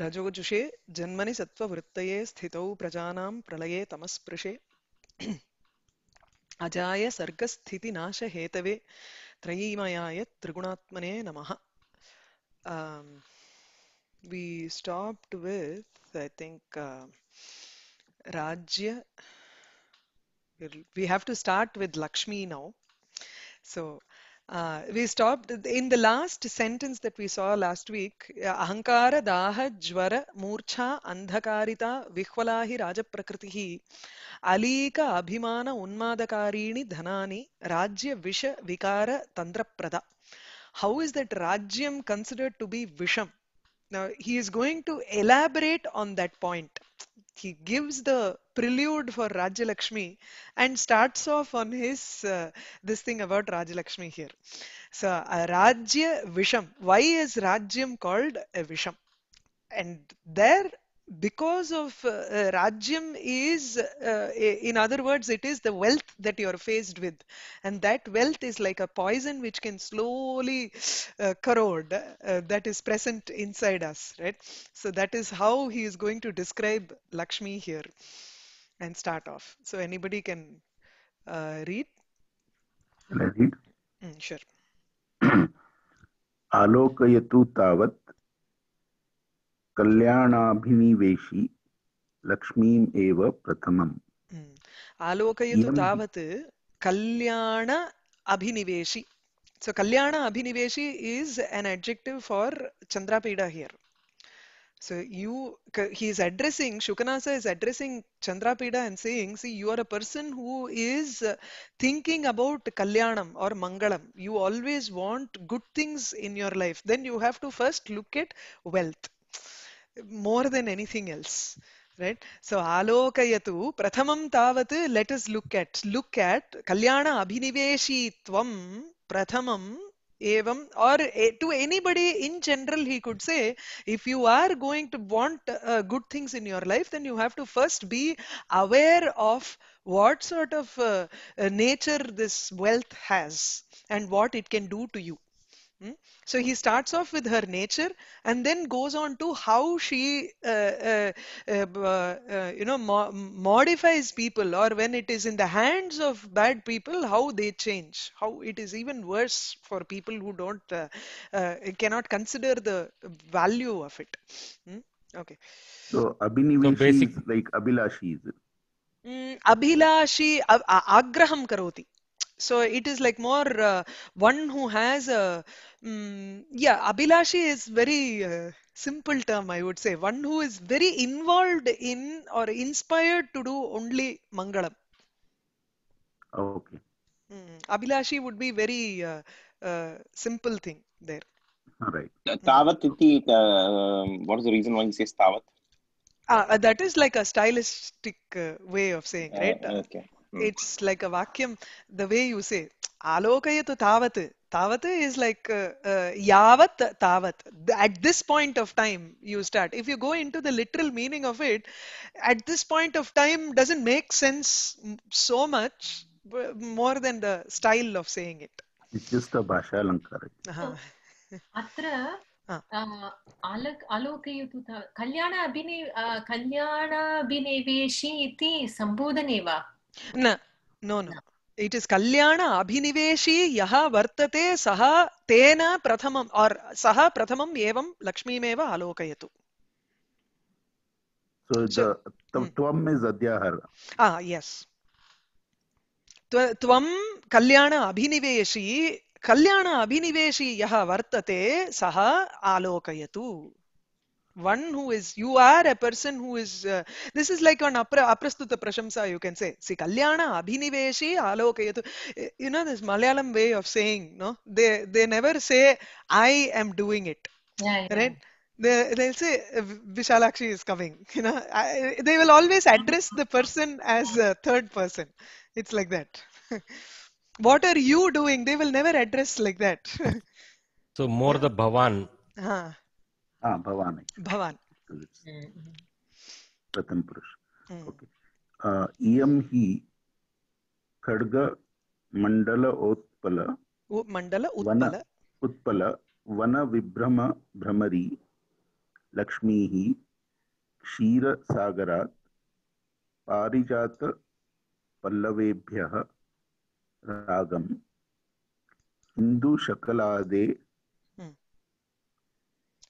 रजोजुषे जन्मनि सत्त्ववृत्तये स्थितौ प्रजानां प्रलये तमस्पृशे अजाय सर्गस्थितिनाशहेतवे त्रयीमयाय त्रिगुणात्मने नमः वि um, we stopped with I uh, राज्य uh, Rajya we'll, we have Lakshmi start so Uh, we stopped in the last sentence that we saw last week. Uh, Ahankara daha jwara murcha andhakarita vihvalahi rajaprakritihi alika abhimana unmadakarini dhanani rajya visha vikara tantraprada. How is that rajyam considered to be visham? Now he is going to elaborate on that point. He gives the prelude for Rajalakshmi and starts off on his uh, this thing about Rajalakshmi here. So uh, Rajya Visham. Why is Rajyam called a uh, Visham? And there because of uh, rajyam is uh, in other words it is the wealth that you are faced with and that wealth is like a poison which can slowly uh, corrode uh, that is present inside us right so that is how he is going to describe lakshmi here and start off. So anybody can uh, read. Can I read? Mm, sure. आलोकयतु तावत् कल्याणाभिनिवेशी लक्ष्मीम् एव प्रथमम् आलोकयतु तावत् कल्याण अभिनिवेशी so कल्याण अभिनिवेशी is an adjective for Chandrapida here So you, he is addressing, Shukanasa is addressing Chandrapeda and saying, see, you are a person who is uh, thinking about Kalyanam or Mangalam. You always want good things in your life. Then you have to first look at wealth more than anything else. Right? So, alokayatu prathamam tavat, let us look at, look at Kalyana abhiniveshi. abhiniveshitvam prathamam or to anybody in general he could say if you are going to want uh, good things in your life then you have to first be aware of what sort of uh, uh, nature this wealth has and what it can do to you Hmm? So he starts off with her nature and then goes on to how she, uh, uh, uh, uh, you know, mo modifies people or when it is in the hands of bad people, how they change, how it is even worse for people who don't, uh, uh, cannot consider the value of it. Hmm? Okay. So Abhiniveshi so is like Abhilashi is it? अभिलाषी hmm, आग्रहं karoti so it is like more uh, one who has a um, yeah abhilashi is very uh, simple term i would say one who is very involved in or inspired to do only mangalam okay mm, abhilashi would be very uh, uh simple thing there all right tavat uh, um, what is the reason why he says tavat ah, uh, that is like a stylistic way of saying right okay Hmm. it's like a vacuum. The way you say alokayatu tavat, tavat is like uh, uh, yavat tavat. At this point of time, you start. If you go into the literal meaning of it, at this point of time doesn't make sense so much more than the style of saying it. It's just a bhasha alankara. Atra अलक् आलोकयतु कल्याण अभिने कल्याणाभिनिवेशी इति सम्बोधने वा न no no it is कल्याण अभिनिवेशी यः वर्तते सः तेन प्रथमम् और सः प्रथमम् एवं लक्ष्मीमेव आलोकयतु त्वम् इस् अद्याहर ah yes त्वं कल्याण अभिनिवेशी कल्याण अभिनिवेशी यः वर्तते सः आलोकयतु one who is you are a person who is uh, this is like an apra, aprastuta prashamsa you can say see kalyana abhiniveshi alokayatu you know this malayalam way of saying no they they never say i am doing it yeah, yeah. right they, they'll say vishalakshi is coming you know I, they will always address the person as a third person it's like that what are you doing they will never address like that so more the bhavan huh. हा भवान् भवान् प्रथमपुरुष okay hmm. ही हि खड्गमण्डल ओत्पल मण्डल उत्पल उत्पल विभ्रम भ्रमरी लक्ष्मीः क्षीरसागरात् पारिजातपल्लवेभ्यः रागम् हिन्दुशकलादे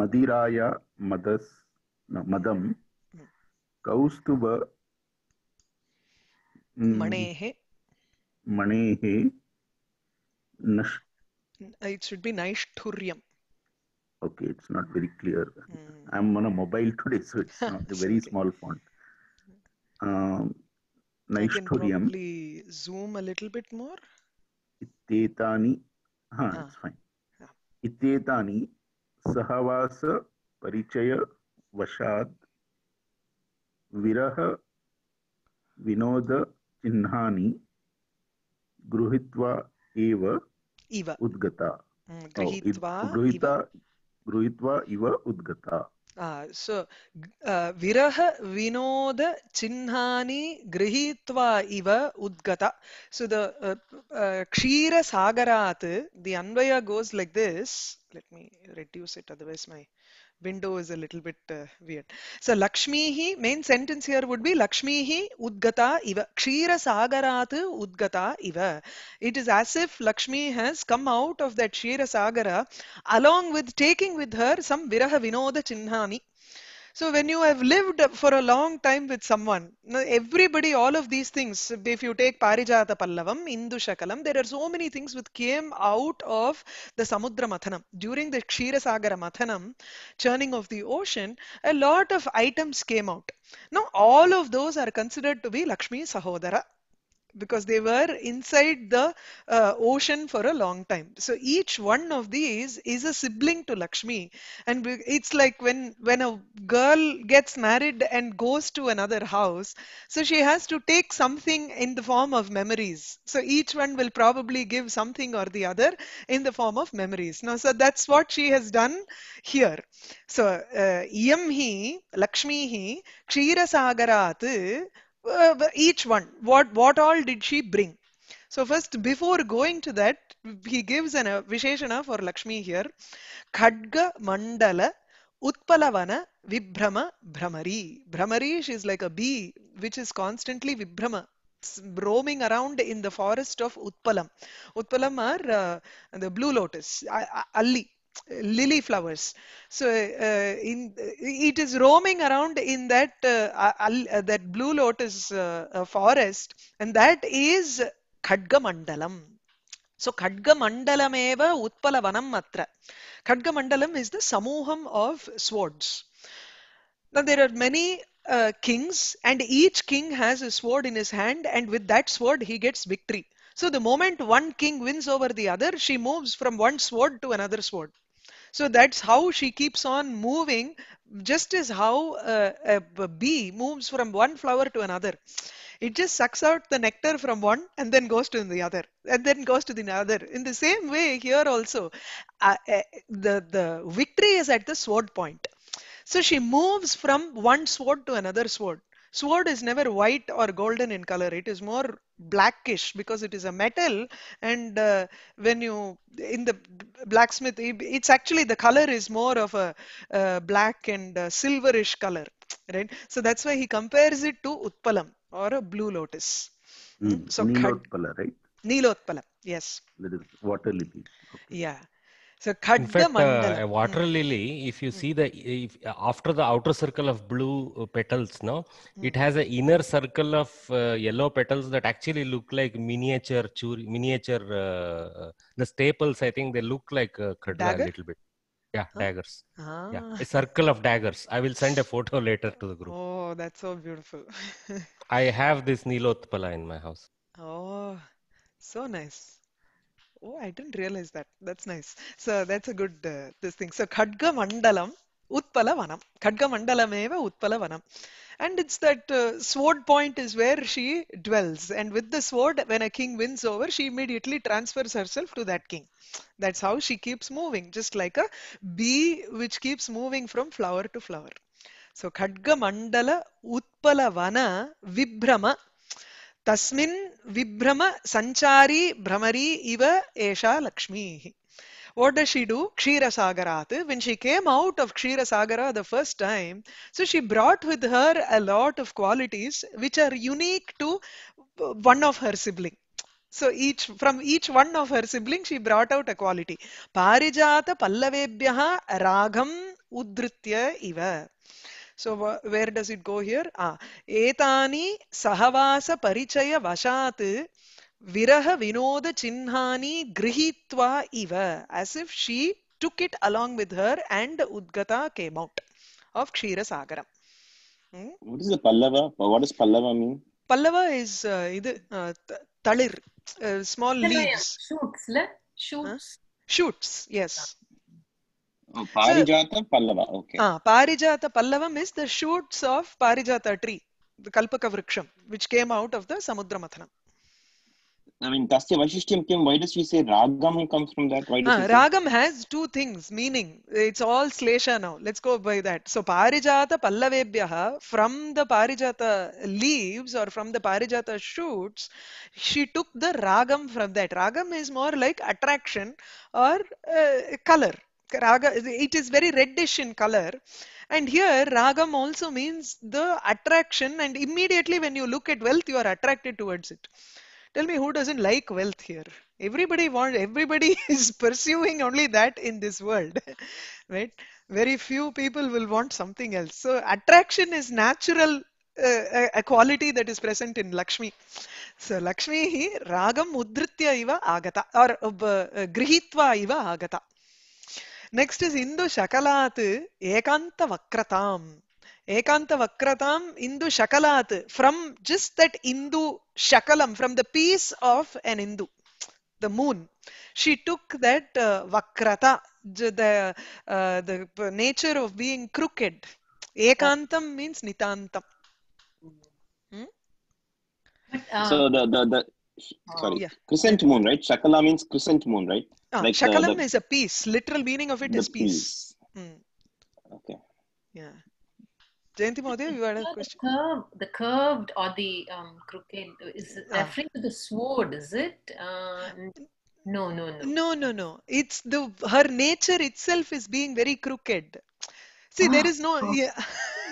मदिराय मदस् मदं कौस्तुभ मणेः मणेः it should be naishturyam okay it's not very clear mm. i'm on a mobile today so it's not a very small font um naishturyam zoom a little bit more itetani ha ah. it's fine itetani सहवास परिचय वशाद विरह विनोद चिह्नानि गृहीत्वा एव इव उद्गता गृहीत्वा इव उद्गता सो विरह विनोद चिह्नानि गृहीत्वा इव उद्गता सो द क्षीरसागरात् दि अन्वय goes like this let me reduce it otherwise my window is a little bit uh, weird. So Lakshmihi, main sentence here would be Lakshmihi Udgata Iva. Kshira Sagaratu Udgata Iva. It is as if Lakshmi has come out of that Kshira Sagara along with taking with her some Viraha Vinoda Chinhani so when you have lived for a long time with someone, everybody, all of these things, if you take Parijata Pallavam, Indu Shakalam, there are so many things which came out of the Samudra Mathanam. During the Kshisagara Mathanam, churning of the ocean, a lot of items came out. Now all of those are considered to be Lakshmi Sahodara because they were inside the uh, ocean for a long time. So each one of these is a sibling to Lakshmi, and it's like when when a girl gets married and goes to another house, so she has to take something in the form of memories. So each one will probably give something or the other in the form of memories. Now, so that's what she has done here. So uh, Iyam hi Lakshmi hi uh, each one what what all did she bring so first before going to that he gives an a uh, visheshana for lakshmi here khadga mandala utpalavana vibhrama bhramari bhramari she is like a bee which is constantly vibhrama roaming around in the forest of utpalam utpalam are uh, the blue lotus Ali lily flowers so uh, in uh, it is roaming around in that uh, uh that blue lotus uh, forest and that is khadgamandalam so khadgamandalamev utpalavanam matra khadgamandalam is the samuham of swords now there are many uh, kings and each king has a sword in his hand and with that sword he gets victory so the moment one king wins over the other she moves from one sword to another sword so that's how she keeps on moving, just as how uh, a bee moves from one flower to another. It just sucks out the nectar from one and then goes to the other and then goes to the other. In the same way, here also, uh, uh, the, the victory is at the sword point. So she moves from one sword to another sword. Sword is never white or golden in color. It is more blackish because it is a metal. And uh, when you, in the blacksmith, it's actually the color is more of a uh, black and uh, silverish color, right? So that's why he compares it to Utpalam or a blue lotus. Mm, so Neelotpala, right? Neelotpala, yes. That is water lily. Okay. Yeah. So In fact, uh, a water hmm. lily, if you see hmm. the if, after the outer circle of blue uh, petals, no, mm. it has an inner circle of uh, yellow petals that actually look like miniature churi, miniature uh, uh, the staples. I think they look like uh, a little bit. Yeah, huh? daggers. Ah. Yeah, a circle of daggers. I will send a photo later to the group. Oh, that's so beautiful. I have this Nilotpala in my house. Oh, so nice. Oh, I didn't realize that. That's nice. So that's a good uh, this thing. So Khadga Mandalam, Utpala Vanam. Khadga eva Utpala Vanam. And it's that uh, sword point is where she dwells. And with the sword, when a king wins over, she immediately transfers herself to that king. That's how she keeps moving, just like a bee which keeps moving from flower to flower. So Khadga Mandala Utpala Vana Vibrama Tasmin विभ्रम sanchari भ्रमरी इव एषा लक्ष्मीः what does she do? Kshirasagaratu. When she came out of Kshirasagara the first time, so she brought with her a lot of qualities which are unique to one of her sibling. So each from each one of her siblings, she brought out a quality. Parijata pallavebhyaha ragam udritya iva. So where does it go here? Ah, etani sahavasa parichaya vashat viraha vinoda chinhani grihitva eva. As if she took it along with her and Udgata came out of Kshira Sagaram. Hmm? What is the Pallava? What does Pallava mean? Pallava is uh, idu, uh, talir, uh, small leaves. Shoots, le? Shoots. Huh? Shoots, yes. Oh, Parijata so, Pallava. Okay. Ah, Parijata Pallavam is the shoots of Parijata tree, the Kalpaka Vriksham, which came out of the Samudramathanam. I mean, Tasya Vashishtiyam Kim, why does she say Ragam comes from that? Why does ah, Ragam say? has two things, meaning it's all Slesha now. Let's go by that. So, Parijata Pallavebhyaha, from the Parijata leaves or from the Parijata shoots, she took the Ragam from that. Ragam is more like attraction or uh, color. raga, it is very reddish in color. And here, ragam also means the attraction, and immediately when you look at wealth, you are attracted towards it. Tell me who doesn't like wealth here? Everybody wants, everybody is pursuing only that in this world, right? Very few people will want something else. So, attraction is natural uh, a quality that is present in Lakshmi. So Lakshmi hi ragam udritya iva agata or uh, uh grihitva iva agata. Next is Indu Shakalat Ekanta Vakratam. Ekanta Vakratam Indu Shakalat from just that Indu Shakalam, from the piece of an Indu, the moon. She took that uh, Vakrata, the, uh, nature of being crooked. Ekantam means Nitantam. Hmm? so the, the, sorry, crescent moon, right? Shakala means crescent moon, right? Ah, shakalam is a piece. Literal meaning of it is piece. Hmm. Okay. Yeah. Jayanti Mohdea, you had a question? The, curve, the curved or the um, crooked is ah. referring to the sword, is it? Uh, no, no, no. No, no, no. It's the her nature itself is being very crooked. See, ah. there is no. Ah. Yeah.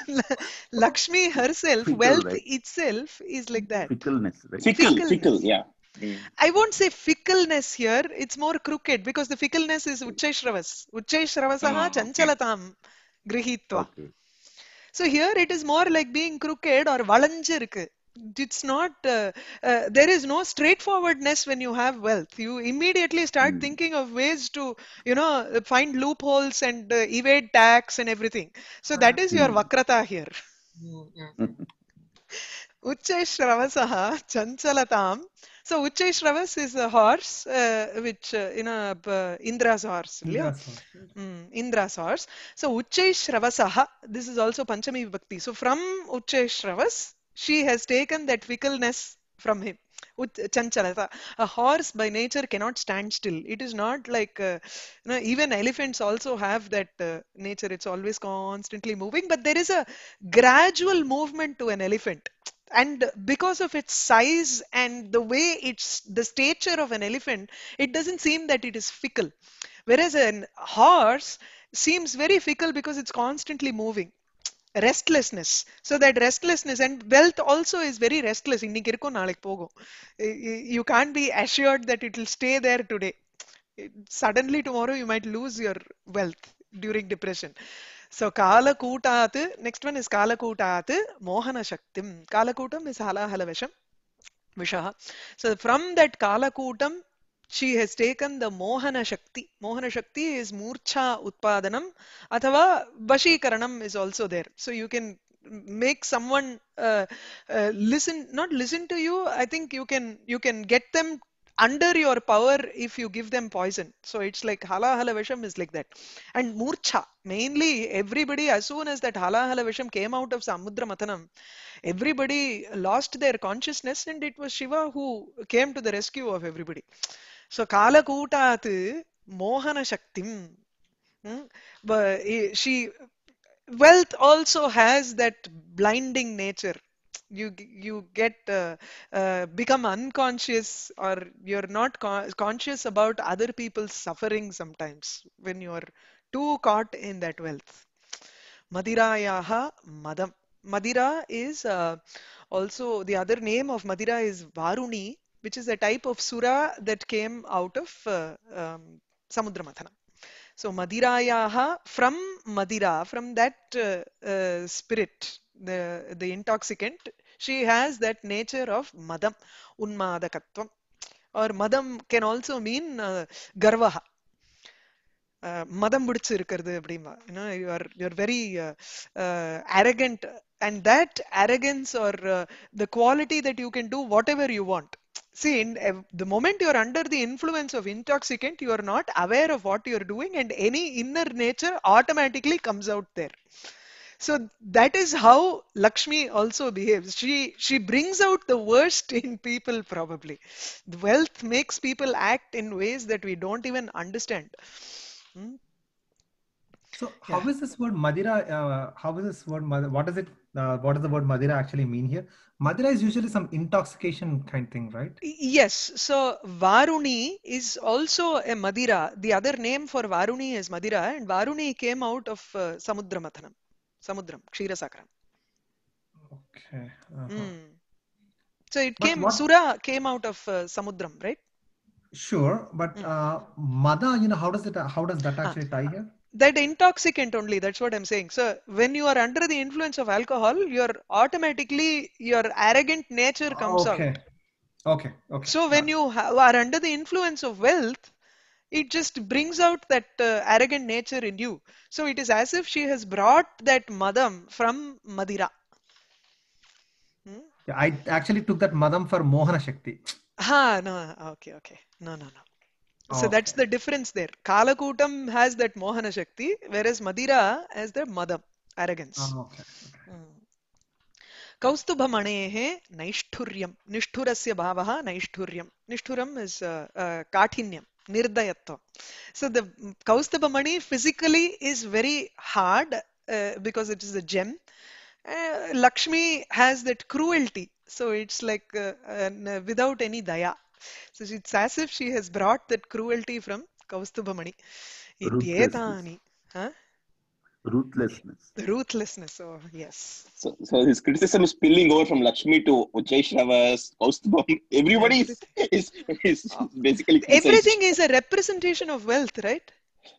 Lakshmi herself, Fickle, wealth right? itself is like that. Fickleness, right? Fickle, Fickleness. Fickle, yeah. Mm. I won't say fickleness here, it's more crooked because the fickleness is hmm. Ucheshravas. Ucheshravasaha ah, oh, chanchalatam grihitva. Okay. So here it is more like being crooked or valanjirku. It's not, uh, uh, there is no straightforwardness when you have wealth. You immediately start mm. thinking of ways to, you know, find loopholes and uh, evade tax and everything. So that ah, is your hmm. vakrata here. Mm. Hmm. chanchalatam. So Shravas is a horse, uh, which uh, know uh, Indra's horse, Indra's Mm, Indra's horse. So Ucheshravasaha. This is also Panchami Vibhakti. So from Shravas, she has taken that fickleness from him. Chanchalata. A horse by nature cannot stand still. It is not like, uh, you know, even elephants also have that uh, nature. It's always constantly moving, but there is a gradual movement to an elephant and because of its size and the way it's the stature of an elephant it doesn't seem that it is fickle whereas a horse seems very fickle because it's constantly moving restlessness so that restlessness and wealth also is very restless you can't be assured that it will stay there today suddenly tomorrow you might lose your wealth during depression so Kalakootat, next one is Kalakootat, Mohana Shaktim. Kalakootam is hala Visham. Vishaha. So from that Kalakootam, she has taken the Mohana Shakti. Mohana Shakti is Murcha Utpadanam. Athava Vashikaranam is also there. So you can make someone uh, uh, listen not listen to you i think you can you can get them under your power if you give them poison. So it's like hala hala visham is like that. And murcha, mainly everybody, as soon as that hala hala visham came out of Samudra Mathanam, everybody lost their consciousness and it was Shiva who came to the rescue of everybody. So kala kutat mohana shaktim. Hmm? Eh, she, wealth also has that blinding nature you you get uh, uh, become unconscious or you're not con conscious about other people's suffering sometimes when you're too caught in that wealth madirayaha madam madira is uh, also the other name of madira is varuni which is a type of sura that came out of uh, um, samudramathana so madirayaha from madira from that uh, uh, spirit the, the intoxicant, she has that nature of madam, unmadakatvam. Or madam can also mean uh, garvaha. மதம் பிடிச்சு இருக்கிறது அப்படிமா you know you are you are very arrogant and that arrogance are the quality that you can do what ever you want see in the moment you're under the influence of intoxicant you are not aware of what you're doing and any inner nature automatically comes out there so that is how Lakshmi also behaves. She she brings out the worst in people probably. The wealth makes people act in ways that we don't even understand. Hmm? So how yeah. is this word Madira? Uh, how is this word Madira? What does it? Uh, what does the word Madira actually mean here? Madira is usually some intoxication kind thing, right? Yes. So Varuni is also a Madira. The other name for Varuni is Madira, and Varuni came out of uh, Samudram, Kshirasagram. Okay. Uh-huh. Mm. So it but came, what... Sura came out of uh, Samudram, right? Sure, but mm. uh, you know, how does it, how does that ah, actually tie here? That intoxicant only. That's what I'm saying. So when you are under the influence of alcohol, you're automatically your arrogant nature comes okay. out. Okay. Okay. So when you ha- are under the influence of wealth, it just brings out that uh, arrogant nature in you. So it is as if she has brought that madam from Madira. Hmm? Yeah, I actually took that madam for Mohana Shakti. Ah, no, okay, okay. No, no, no. So that's the difference there. Kalakutam has that Mohana Shakti, whereas Madira has the madam, arrogance. Oh, okay. Hmm. कौस्तुभमणेः नैष्ठुर्यं निष्ठुरस्य भावः नैष्ठुर्यं निष्ठुरम् is nirdayatva so the kaustubamani physically is very hard uh, because it is a gem uh, lakshmi has that cruelty so it's like uh, uh without any daya so it's as if she has brought that cruelty from kaustubamani ityetani huh? Ruthlessness. The Ruthlessness, oh yes. So, so his criticism is spilling over from Lakshmi to Shravas, Kaustubam. Everybody is, is, is oh. basically. Everything is a representation of wealth, right?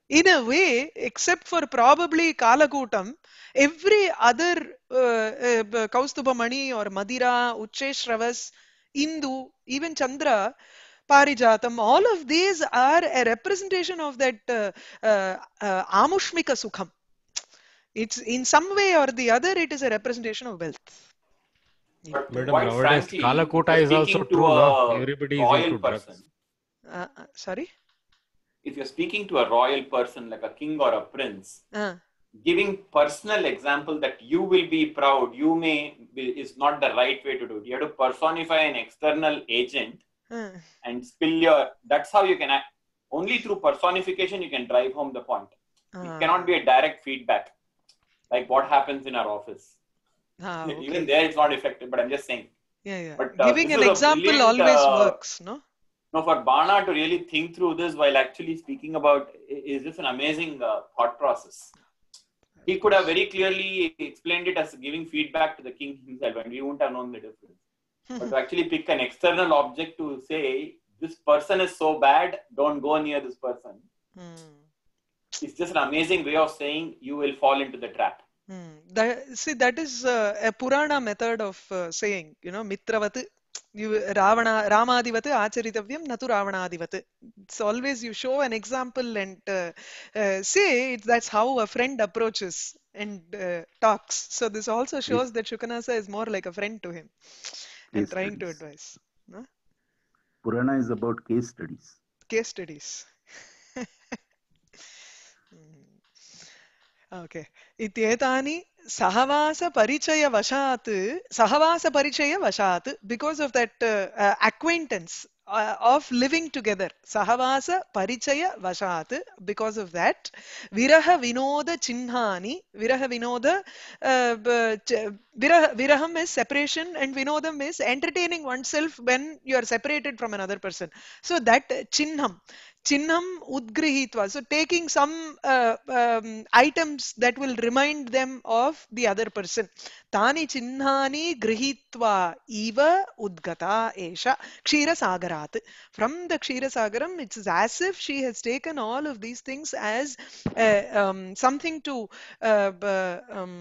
In a way, except for probably Kalakutam, every other uh, uh, Kaustubha Mani or Madira, Ucheshravas, Indu, even Chandra, Parijatam, all of these are a representation of that uh, uh, uh, Amushmika Sukham it's in some way or the other it is a representation of wealth kalakuta Madam, frankly, Kalakota is also true. A Everybody is royal person. Uh, uh, sorry? If you're speaking to a royal person like a king or a prince, uh. giving personal example that you will be proud, you may, is not the right way to do it. You have to personify an external agent uh. and spill your, that's how you can act. Only through personification you can drive home the point. Uh. It cannot be a direct feedback like what happens in our office. Ah, okay. Even there, it's not effective. But I'm just saying. Yeah, yeah. But, uh, Giving an example always uh, works, no? No, for Bana to really think through this while actually speaking about is this an amazing uh, thought process. He could have very clearly explained it as giving feedback to the king himself, and we wouldn't have known the difference. but to actually pick an external object to say, this person is so bad, don't go near this person. Hmm it's just an amazing way of saying you will fall into the trap. Hmm. That, see, that is uh, a Purana method of uh, saying, you know, Mitravati. you, Ravana, Ramadivat, Acharitavyam, Natu Ravanadivat. It's always you show an example and uh, uh, say it, that's how a friend approaches and uh, talks. So this also shows yes. that Shukanasa is more like a friend to him and case trying studies. to advise. No? Purana is about case studies. Case studies. Okay. Okay इत्येतानि parichaya सहवासपरिचयवशात् because parichaya that Because of that uh, uh, acquaintance uh, of living together sahavasa parichaya vashat because of that viraha vinoda chinhani viraha vinoda viraha, viraham is separation and vinodam is entertaining oneself when you are separated from another person so that chinham chinnam udgrihitva so taking some uh, um, items that will remind them of the other person tani chinnani grihitva eva udgata esha ksheerasagarat from the ksheerasagaram it's as if she has taken all of these things as uh, um, something to uh, um,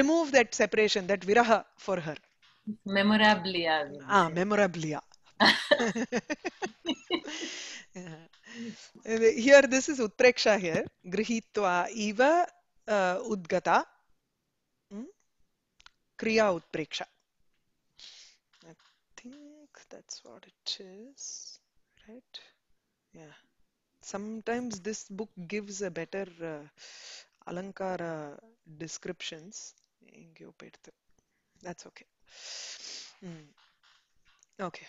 remove that separation that viraha for her memorabilia ah memorabilia yeah here, this is Utpreksha here. Grihitva eva uh, Udgata. Hmm? Kriya Utpreksha. I think that's what it is. Right? Yeah. Sometimes this book gives a better uh, Alankara descriptions. That's okay. Hmm. Okay.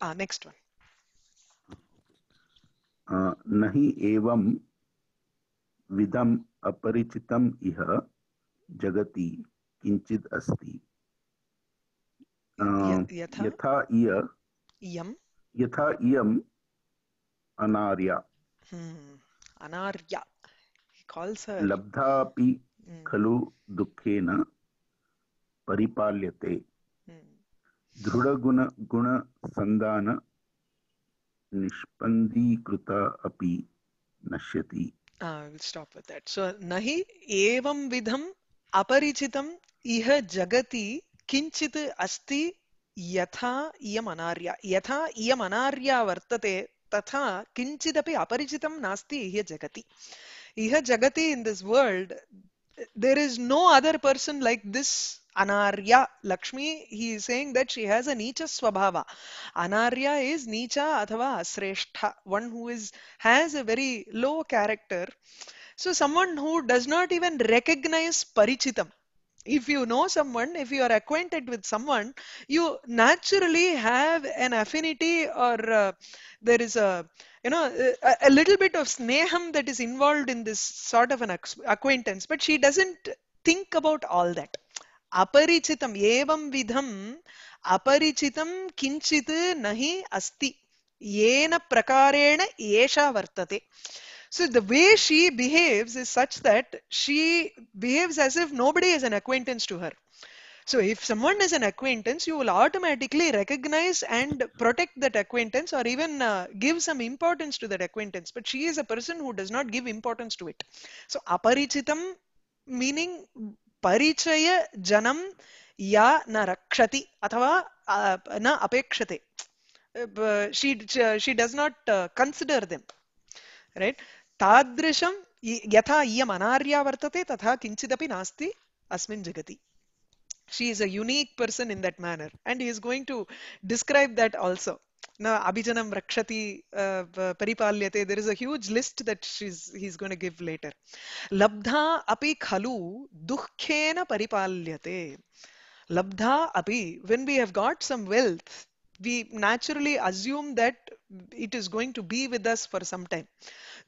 Ah, next one. नहीं एवं विदम अपरिचितम इह जगति किंचित अस्ति यथा इय इयम यथा इयम अनार्या हम्म, अनार्या calls her लब्धापि हम्म। खलु दुःखेन परिपाल्यते हम्म। दृढगुण संदान निष्पन्दीकृता अपि नश्यति स्टाप् वित् देट् सो नहि एवं विधम् अपरिचितम् इह जगति किञ्चित् अस्ति यथा इयम् अनार्या यथा इयम् अनार्या वर्तते तथा किञ्चिदपि अपरिचितं नास्ति इह जगति इह जगति in this world there is no other person like this Anarya Lakshmi, he is saying that she has a Nicha Swabhava. Anarya is Nicha Athava Sreshtha, one who is has a very low character. So someone who does not even recognize Parichitam. If you know someone, if you are acquainted with someone, you naturally have an affinity or uh, there is a you know a, a little bit of sneham that is involved in this sort of an acquaintance but she doesn't think about all that अपरिचितम् एवं विधम् अपरिचितं किञ्चित् न हि अस्ति येन प्रकारेण एषा वर्तते So the way she behaves is such that she behaves as if nobody is an acquaintance to her. So if someone is an acquaintance, you will automatically recognize and protect that acquaintance or even uh, give some importance to that acquaintance. But she is a person who does not give importance to it. So aparichitam meaning परिचय जनम या न रक्षति अथवा न अपेक्षते she she does not consider them right तादृशम यथा इयम अनार्या वर्तते तथा किंचिदपि नास्ति अस्मिन् जगति she is a unique person in that manner and he is going to describe that also no, Abhijanam Rakshati uh, Paripalyate, there is a huge list that she's, he's going to give later. Labdha api khalu dukhena paripalyate. Labdha api, when we have got some wealth, we naturally assume that it is going to be with us for some time.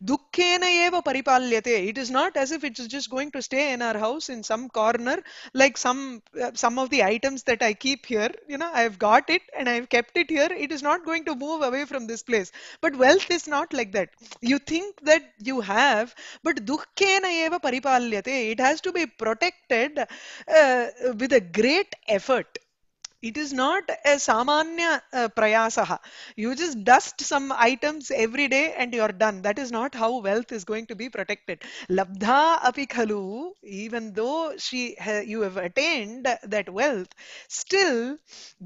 Dukkena eva paripalyate. It is not as if it is just going to stay in our house in some corner, like some uh, some of the items that I keep here. You know, I've got it and I've kept it here. It is not going to move away from this place. But wealth is not like that. You think that you have, but dukkena eva paripalyate. It has to be protected uh, with a great effort. it is not a samanya uh, prayasaha you just dust some items every day and you are done that is not how wealth is going to be protected labdha api khalu even though she uh, you have attained that wealth still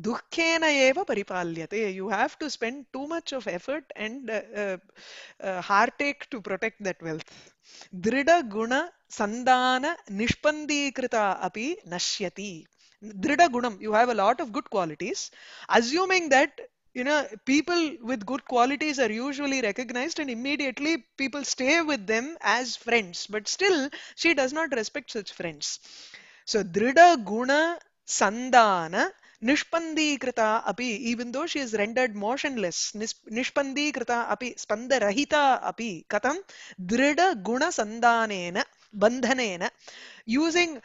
dukhena eva paripalyate you have to spend too much of effort and uh, uh, heartache to protect that wealth dridha guna sandana nishpandīkೃತ अपि नश्यति Drida gunam, you have a lot of good qualities. Assuming that you know people with good qualities are usually recognized and immediately people stay with them as friends but still she does not respect such friends so drida guna sandana nishpandikrita api even though she is rendered motionless nishpandikrita api spandarahita api katam drida guna sandanena bandhanena using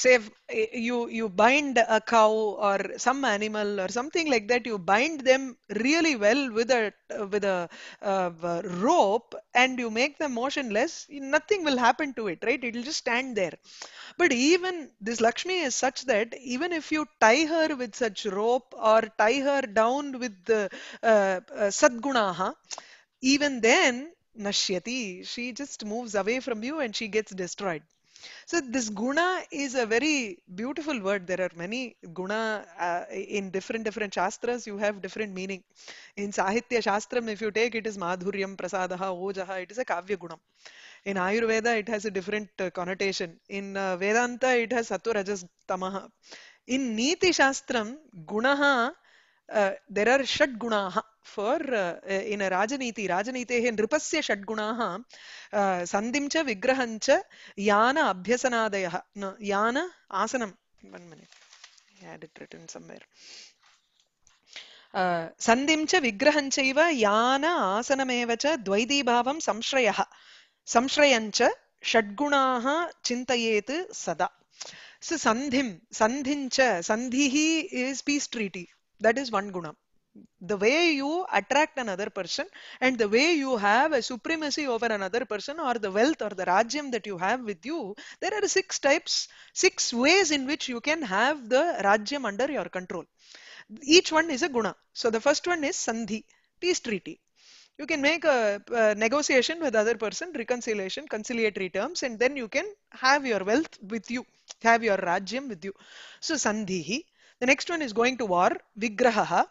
say eh, you you bind a cow or some animal or something like that you bind them really well with a with a, uh, a rope and you make them motionless nothing will happen to it right it will just stand there but even this lakshmi is such that even if you tie her with such rope or tie her down with the uh, uh, sadgunaha even then nashyati she just moves away from you and she gets destroyed so this guna is a very beautiful word. There are many guna uh, in different different shastras. You have different meaning. In Sahitya Shastram, if you take it is Madhuryam, Prasadaha, Ojaha. It is a kavya gunam. In Ayurveda, it has a different uh, connotation. In uh, Vedanta, it has Sattva Rajas Tamaha. In Niti Shastram, gunaha there are षड्गुणाः for uh, in a rajaniti rajanitehe nripasya षड्गुणाः सन्धिं च विग्रहं च यान अभ्यसनादयः यान आसनं one minute I had it written somewhere सन्धिं च विग्रहं चैव यान आसनमेव च द्वैतीभावं संश्रयः संश्रयं च षड्गुणाः चिन्तयेत् सदा सन्धिं सन्धिं च सन्धिः is peace treaty That is one guna. The way you attract another person and the way you have a supremacy over another person or the wealth or the rajyam that you have with you, there are six types, six ways in which you can have the rajyam under your control. Each one is a guna. So the first one is sandhi, peace treaty you can make a, a, negotiation with other person reconciliation conciliatory terms and then you can have your wealth with you have your rajyam with you so sandhihi the next one is going to war, Vigrahaha.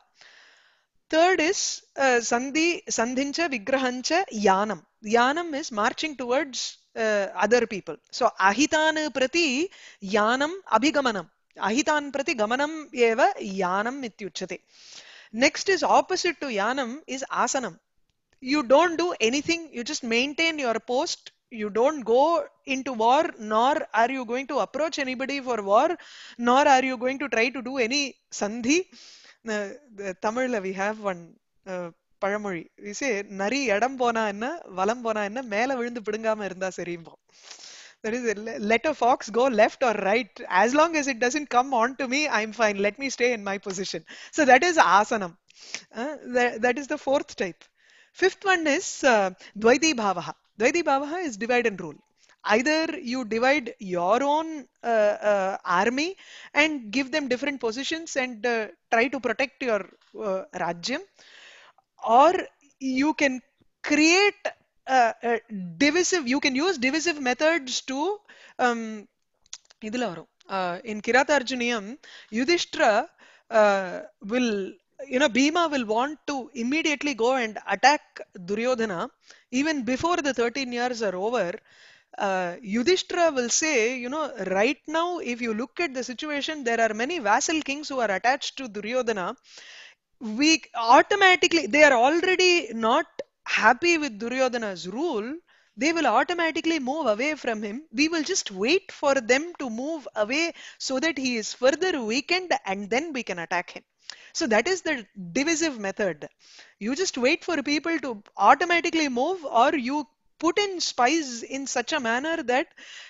Third is uh, Sandhi, Sandhincha Vigrahancha Yanam. Yanam is marching towards uh, other people. So Ahitan Prati Yanam Abhigamanam. Ahitan Prati Gamanam Eva Yanam Ityuchate. Next is opposite to Yanam is Asanam. You don't do anything. You just maintain your post you don't go into war nor are you going to approach anybody for war nor are you going to try to do any sandhi uh, the tamil we have one paramori. We விசே நரி இடம் போனா என்ன வலம் போனா என்ன மேல விழுந்து பிடுங்காம இருந்தா சரிம்போம் that is let a fox go left or right as long as it doesn't come on to me i'm fine let me stay in my position so that is asanam uh, that is the fourth type fifth one is uh, dvaiti bhavaha Dvaiti Bhavaha is divide and rule. Either you divide your own uh, uh, army and give them different positions and uh, try to protect your uh, Rajyam, or you can create uh, uh, divisive, you can use divisive methods to. Um, uh, in Kiratarjuniyam, Yudhishthira will you know bhima will want to immediately go and attack duryodhana even before the 13 years are over, uh, Yudhishthira will say, you know, right now, if you look at the situation, there are many vassal kings who are attached to Duryodhana. We automatically, they are already not happy with Duryodhana's rule. They will automatically move away from him. We will just wait for them to move away so that he is further weakened and then we can attack him. So that is the divisive method. You just wait for people to automatically move or you put in spies in such a manner that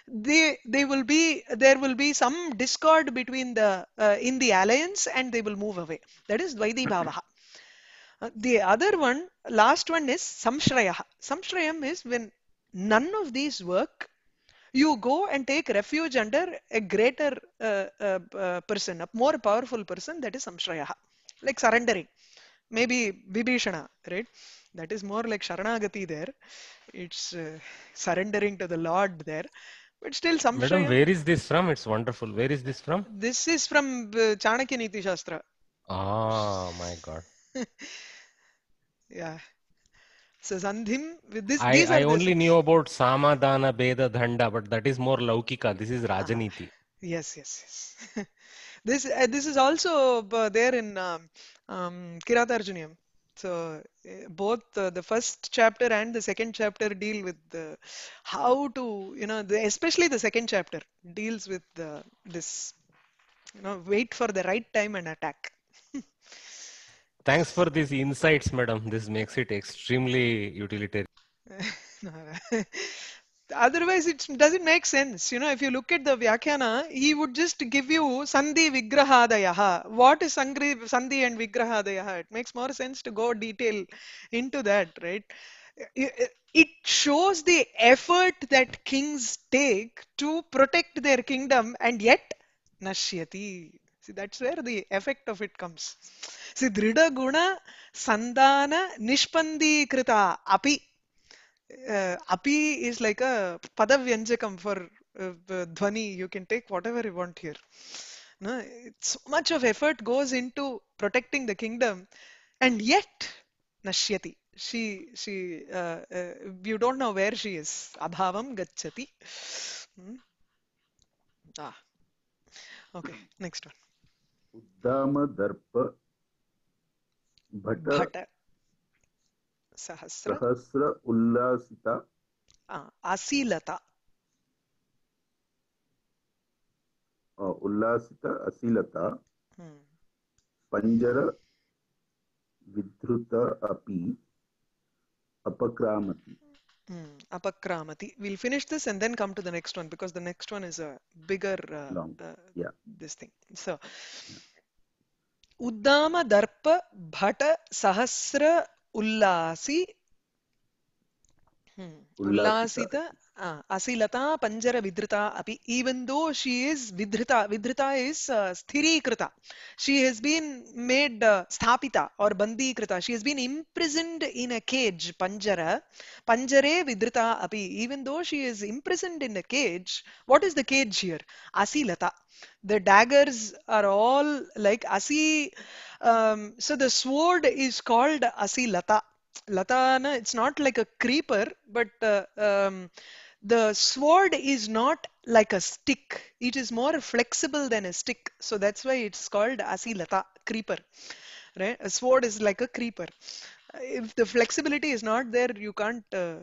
they they will be there will be some discord between the uh, in the alliance and they will move away. That is Dvaiti Bhavaha. Uh, the other one, last one is Samshrayaha. Samshrayam is when none of these work, you go and take refuge under a greater uh, uh, uh person, a more powerful person, that is Samshrayaha like surrendering. Maybe vibhishana, right? That is more like Sharanagati there. It's uh, surrendering to the Lord there. But still, some. Madam, where is this from? It's wonderful. Where is this from? This is from uh, Chanakya Niti Shastra. Ah, my God. yeah. So Sandhim, with this, I, I only this. knew about Samadana, Beda, Dhanda, but that is more Laukika. This is Rajaniti. Ah, yes, yes, yes. This uh, this is also uh, there in um, um, So eh, both the first chapter and the second chapter deal with the, how to you know the, especially the second chapter deals with the, this you know wait for the right time and attack. Thanks for these insights, madam. This makes it extremely utilitarian. otherwise it doesn't make sense you know if you look at the vyakhyana, he would just give you sandhi vigrahadayaha what is sangri, sandhi and vigrahadayaha it makes more sense to go detail into that right it shows the effort that kings take to protect their kingdom and yet nashyati see that's where the effect of it comes see drida guna sandana nishpandi krita api uh, api is like a padavyanjakam for uh, You can take whatever you want here. No, so much of effort goes into protecting the kingdom, and yet nashyati. She she uh, uh, you don't know where she is. Abhavam gachati. Hmm? Ah, okay. Next one. Uddama darpa. Bhata. Bhata. सहस्र सहस्र उल्लासिता असीलता उल्लासित असीलता पंजर विधृत अपि अपक्रामति Mm, apakramati. We'll finish this and then come to the next one because the next one is a bigger uh, Long. Uh, yeah. this thing. So, Uddama Darpa Bhata Sahasra Ullasi उल्लासित असिलता पञ्जरविधृता अपि even though she is विधृता विधृता is स्थिरीकृता she has been made स्थापिता or बन्दीकृता she has been imprisoned in a cage पञ्जर पञ्जरे विधृता अपि even though she is imprisoned in a cage what is the cage here असिलता the daggers are all like asi um, so the sword is called asilata Lata, it's not like a creeper but uh, um, the sword is not like a stick it is more flexible than a stick so that's why it's called asilata creeper right a sword is like a creeper if the flexibility is not there you can't uh,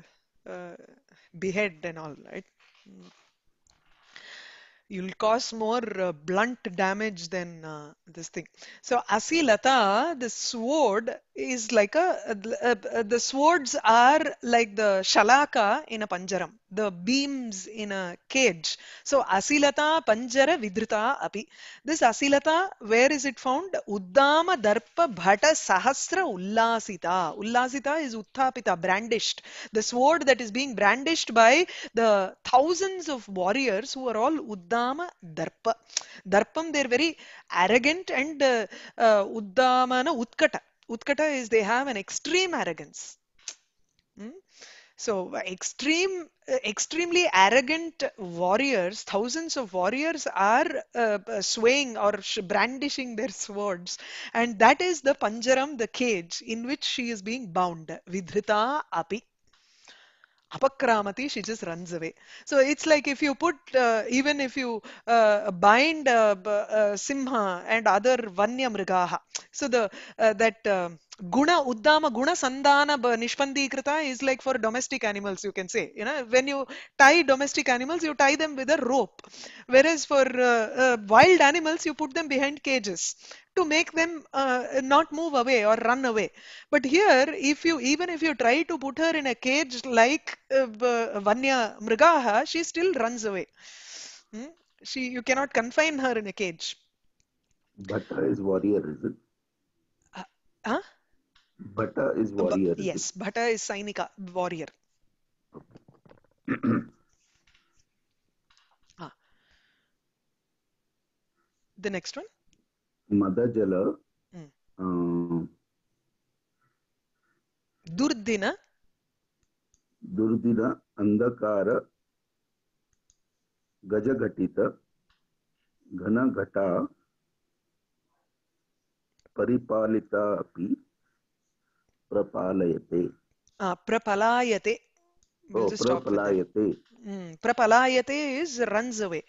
uh, behead and all right you'll cause more uh, blunt damage than uh, this thing. So asilata, the sword is like a, a, a, uh, uh, the swords are like the shalaka in a panjaram, the beams in a cage. So asilata panjara vidrita api. This asilata, where is it found? Uddama darpa bhata sahasra ullasita. Ullasita is uttapita, brandished. The sword that is being brandished by the thousands of warriors who are all uddama Uddama Darpa. Darpam, they're very arrogant and uh, uh, Uddamana Utkata. Utkata is they have an extreme arrogance. So extreme, extremely arrogant warriors, thousands of warriors are uh, swaying or brandishing their swords, and that is the panjaram, the cage in which she is being bound. Vidhrita api apakramati, she just runs away. So it's like if you put, uh, even if you uh, bind uh, uh Simha and other Vanya Mrigaha, so the uh, that uh, guna uddama guna sandana nishpandīkrita is like for domestic animals you can say you know when you tie domestic animals you tie them with a rope whereas for uh, uh, wild animals you put them behind cages to make them uh, not move away or run away but here if you even if you try to put her in a cage like uh, vanya mrigaha she still runs away hmm? she you cannot confine her in a cage but her is warrior is it uh, huh? Bhatta is warrior. B- yes, Bhatta is Sainika, warrior. ah. The next one? Madajala. Durdina. Durdina Andakara ದುರ್ದಿನ ಅಂಧಕಾರ ಗಜಘಟಿತ ಘನಘಟ ಪರಿಪಾಲಿತ ಅಪಿ प्रपालयते प्रपलायते oh, hmm, runs away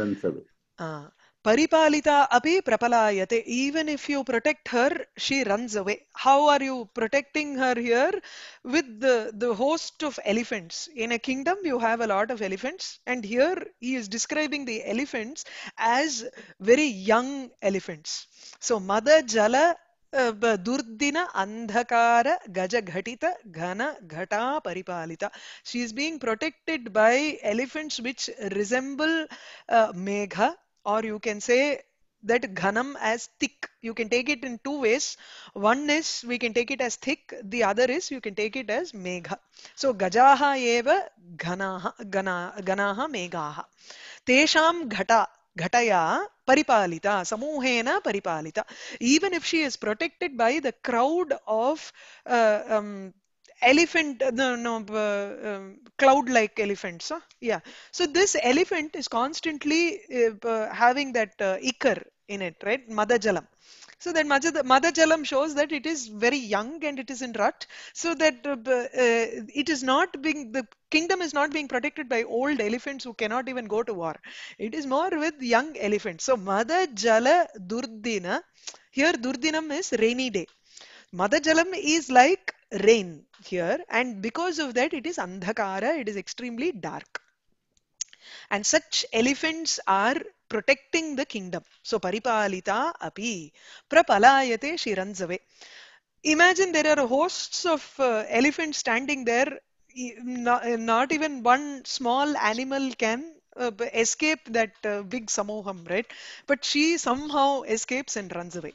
runs away uh, paripalita api prapalayate even if you protect her she runs away how are you protecting her here with the the host of elephants in a kingdom you have a lot of elephants and here he is describing the elephants as very young elephants so mother jala दुर्दिन अंधकार गज घटित घन घटा परिपालित she is being protected by elephants which resemble मेघ or you can say that ghanam as thick you can take it in two ways one is we can take it as thick the other is you can take it as megha so gajaha eva ghanaha gana ganaha meghaha tesham ghata ghataya Paripalita, Samuhena Paripalita. Even if she is protected by the crowd of uh, um, elephant, uh, no, no uh, um, cloud-like elephants. Huh? Yeah. So this elephant is constantly uh, having that uh, ikar in it, right? Madajalam. So that Mother Jalam shows that it is very young and it is in rut. So that uh, uh, it is not being, the kingdom is not being protected by old elephants who cannot even go to war. It is more with young elephants. So Mother Jala Durdina, here Durdinam is rainy day. Mother Jalam is like rain here and because of that it is Andhakara, it is extremely dark. And such elephants are protecting the kingdom. So paripalita api prapalayate she runs away. Imagine there are hosts of uh, elephants standing there. Not, not even one small animal can uh, escape that uh, big samoham, right? But she somehow escapes and runs away.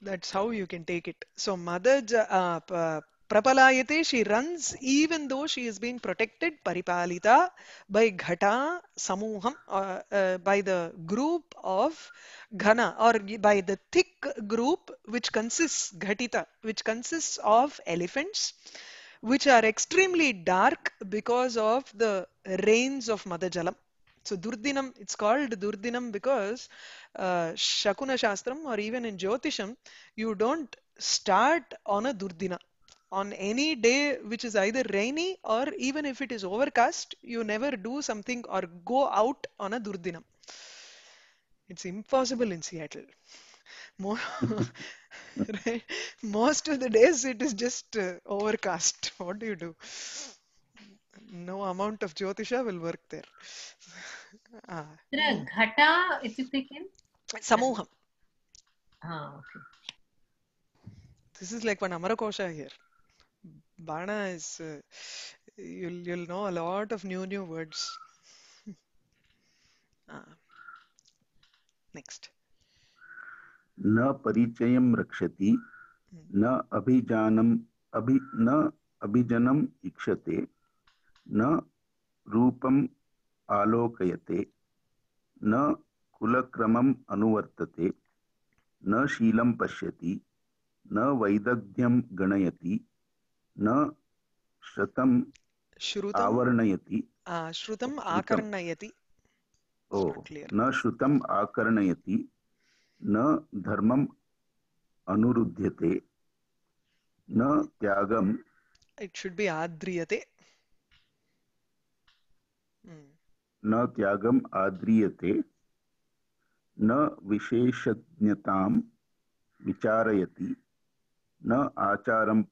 That's how you can take it. So mother, uh, Prapalayate, she runs even though she is being protected, paripalita, by ghata, samuham, uh, uh, by the group of ghana or by the thick group which consists, ghatita, which consists of elephants, which are extremely dark because of the rains of Madajalam. So Durdinam, it's called Durdinam because uh, Shakuna Shastram or even in Jyotisham, you don't start on a Durdina on any day which is either rainy or even if it is overcast, you never do something or go out on a durdinam. It's impossible in Seattle. More, right? Most of the days it is just uh, overcast. What do you do? No amount of Jyotisha will work there. ah. Ghata इत्युक्ते किम्? समूहम्. Ah, okay. This is like one Amarakosha here. Bana is uh, you'll you'll know a lot of new new words. Uh, next. न परिचयं रक्षति न अभिजानम् अभि न अभिजनम् इक्षते न रूपम् आलोकयते न कुलक्रमम् अनुवर्तते न शीलं पश्यति न वैदग्ध्यं गणयति न शतं आवरणयति आकर्णयति ओ न श्रुतम् आकर्णयति न अनुरुध्यते न hmm. आद्रियते न आद्रियते न विचारयति न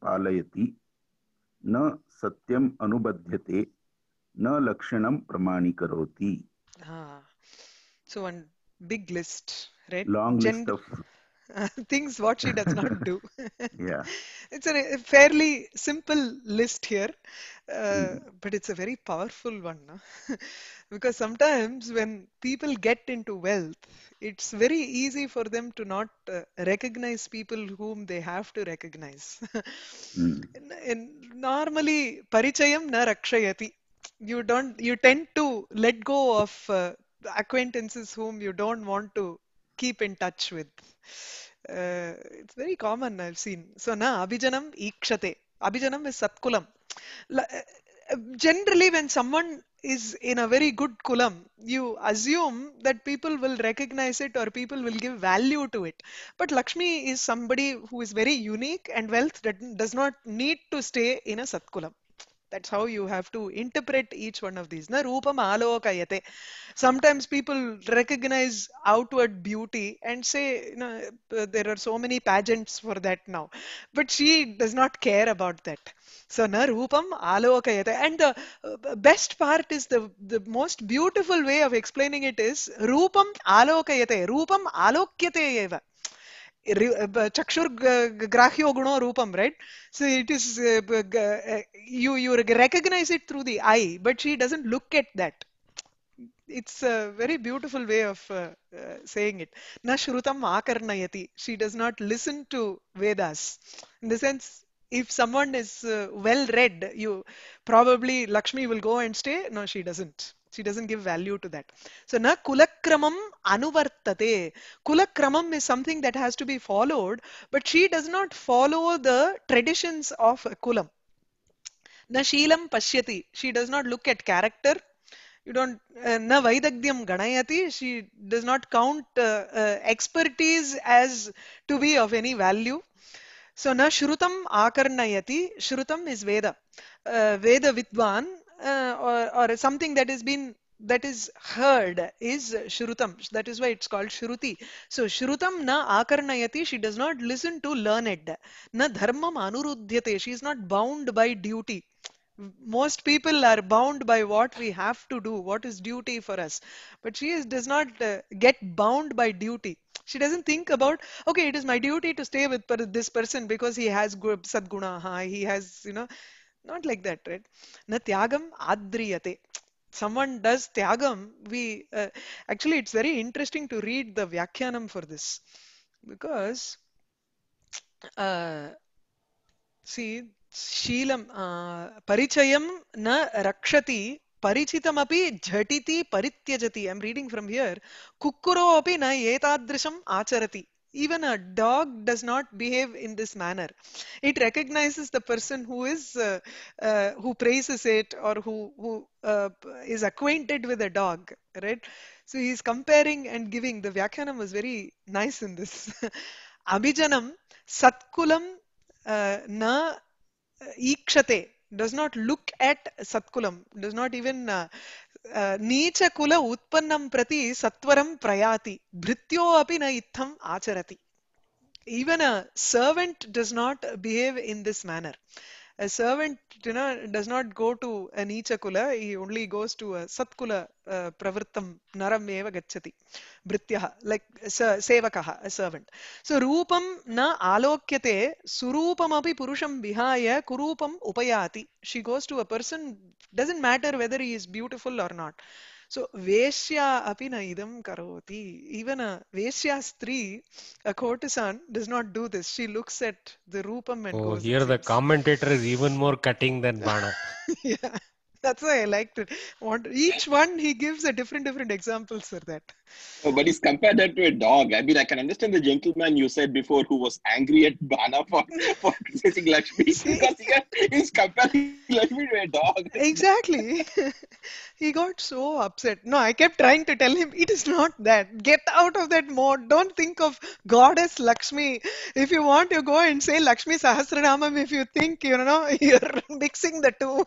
पालयति न सत्यम अनुबध्यते न लक्षण प्रमाणी करोती so one big list right long Gen- list uh, things what she does not do yeah it's a, a, fairly simple list here uh, mm. but it's a very powerful one no? because sometimes when people get into wealth it's very easy for them to not uh, recognize people whom they have to recognize mm. and, and normally parichayam na rakshayati you don't you tend to let go of uh, acquaintances whom you don't want to keep in touch with uh, it's very common i've seen so na abhijanam ikshate abhijanam is satkulam generally when someone is in a very good kulam you assume that people will recognize it or people will give value to it but lakshmi is somebody who is very unique and wealth does not need to stay in a satkulam that's how you have to interpret each one of these. Na rupam alokayate. Sometimes people recognize outward beauty and say, you know, uh, there are so many pageants for that now. But she does not care about that. So na rupam alokayate. And the uh, best part is the, the most beautiful way of explaining it is rupam alokayate. Rupam alokyate eva. Uh, chakshur grahyo guno rupam right so it is uh, uh you you recognize it through the eye but she doesn't look at that it's a very beautiful way of uh, uh, saying it na shrutam akarnayati she does not listen to vedas in the sense if someone is uh, well read you probably lakshmi will go and stay no she doesn't she doesn't give value to that. So na kulakramam anuvartate. Kulakramam is something that has to be followed, but she does not follow the traditions of kulam. Na shilam pashyati. She does not look at character. You don't uh, na vaidagdyam ganayati. She does not count uh, uh, expertise as to be of any value. So na shrutam akarnayati. Shrutam is Veda. Uh, Veda vidwan uh, or, or something that has been that is heard is shrutam. That is why it's called shruti. So shrutam na akarnayati. She does not listen to learned. Na dharmam anuruddhyate. She is not bound by duty. Most people are bound by what we have to do, what is duty for us. But she is, does not uh, get bound by duty. She doesn't think about, okay, it is my duty to stay with this person because he has sadguna. he has, you know, not like that right na tyagam adriyate someone does tyagam we uh, actually it's very interesting to read the vyakyanam for this because uh, see shilam uh, parichayam na rakshati parichita పరిచితమపి జటితి పరిత్యజతి I'm reading from here కుక్కురో అపి నా ఏతాదృశం acharati. Even a dog does not behave in this manner. It recognizes the person who is uh, uh, who praises it or who who uh, is acquainted with a dog, right? So he's comparing and giving. The Vyakhanam was very nice in this. Abhijanam Satkulam uh, na uh, ikshate does not look at Satkulam, does not even uh, நீचकुल उत्पन्नं प्रति सत्वरं प्रयाति भृत्यो अपि न इत्थम् आचरति even a servant does not behave in this manner a servant you know does not go to a nicha kula he only goes to a satkula uh, pravrittam naram eva gacchati brityaha like se sevakaha a servant so rupam na alokyate surupam api purusham vihaya kurupam upayati she goes to a person doesn't matter whether he is beautiful or not so Veshya Apina idam karoti. Even a Veshya Stri, a courtesan, does not do this. She looks at the Rupam and Oh, here the commentator is even more cutting than Bana. yeah. That's why I liked it. Each one he gives a different different examples for that. Oh, but he's compared that to a dog. I mean, I can understand the gentleman you said before who was angry at Bana for for criticizing Lakshmi because he, he's comparing Lakshmi to a dog. Exactly. he got so upset. No, I kept trying to tell him it is not that. Get out of that mode. Don't think of God as Lakshmi. If you want, you go and say Lakshmi Sahasranamam. If you think, you know, you're mixing the two.